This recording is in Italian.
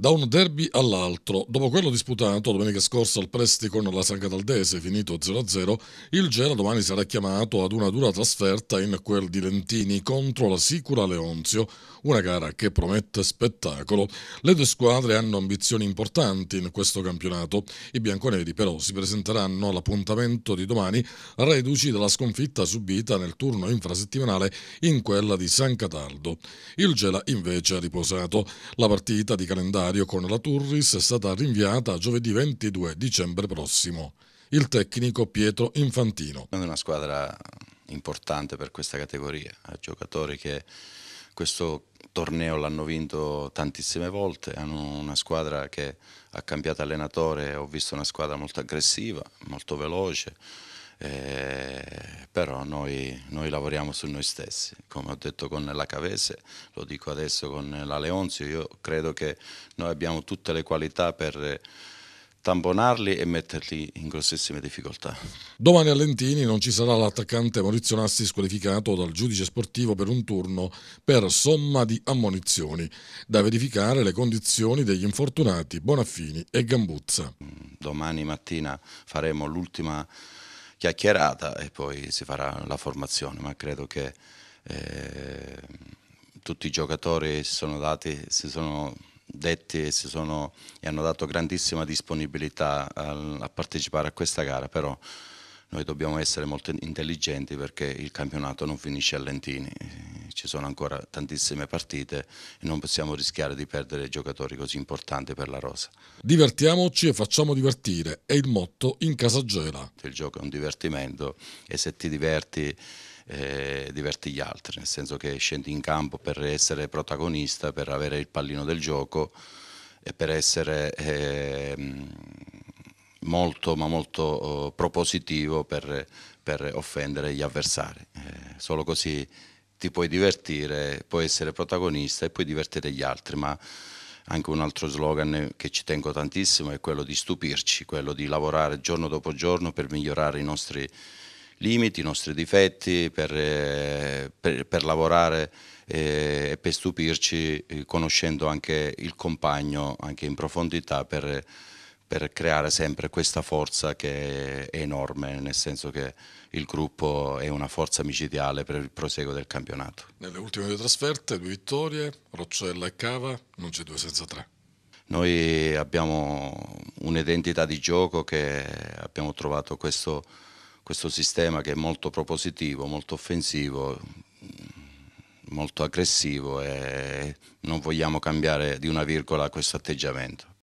Da un derby all'altro, dopo quello disputato domenica scorsa al Presti con la San Cataldese, finito 0-0, il Gela domani sarà chiamato ad una dura trasferta in quel di Lentini contro la Sicura Leonzio, una gara che promette spettacolo. Le due squadre hanno ambizioni importanti in questo campionato. I bianconeri però si presenteranno all'appuntamento di domani reduci dalla sconfitta subita nel turno infrasettimanale in quella di San Cataldo. Il Gela invece ha riposato. La partita di calendario contrario con la Turris è stata rinviata a giovedì 22 dicembre prossimo. Il tecnico Pietro Infantino. È una squadra importante per questa categoria, ha giocatori che questo torneo l'hanno vinto tantissime volte, hanno una squadra che ha cambiato allenatore, ho visto una squadra molto aggressiva, molto veloce, eh, però noi, noi, lavoriamo su noi stessi, come ho detto con la Cavese, lo dico adesso con la Leonzio, io credo che noi abbiamo tutte le qualità per tamponarli e metterli in grossissime difficoltà. Domani a Lentini non ci sarà l'attaccante Maurizio Nassi squalificato dal giudice sportivo per un turno per somma di ammonizioni. Da verificare le condizioni degli infortunati Bonaffini e Gambuzza. Domani mattina faremo l'ultima chiacchierata e poi si farà la formazione, ma credo che eh, tutti i giocatori si sono dati, si sono detti e, sono, e hanno dato grandissima disponibilità a, a partecipare a questa gara, però noi dobbiamo essere molto intelligenti perché il campionato non finisce a Lentini, ci sono ancora tantissime partite e non possiamo rischiare di perdere giocatori così importanti per la rosa. Divertiamoci e facciamo divertire, è il motto in casa Gela. Il gioco è un divertimento e se ti diverti eh, diverti gli altri, nel senso che scendi in campo per essere protagonista, per avere il pallino del gioco e per essere... Eh, molto ma molto eh, propositivo per, per, offendere gli avversari. Eh, solo così ti puoi divertire, puoi essere protagonista e puoi divertire gli altri, ma anche un altro slogan che ci tengo tantissimo è quello di stupirci, quello di lavorare giorno dopo giorno per migliorare i nostri limiti, i nostri difetti, per, eh, per, per lavorare eh, e per stupirci eh, conoscendo anche il compagno, anche in profondità, per per creare sempre questa forza che è enorme, nel senso che il gruppo è una forza micidiale per il proseguo del campionato. Nelle ultime due trasferte, due vittorie, Roccella e Cava, non c'è due senza tre. Noi abbiamo un'identità di gioco che abbiamo trovato questo, questo sistema che è molto propositivo, molto offensivo, molto aggressivo e non vogliamo cambiare di una virgola questo atteggiamento.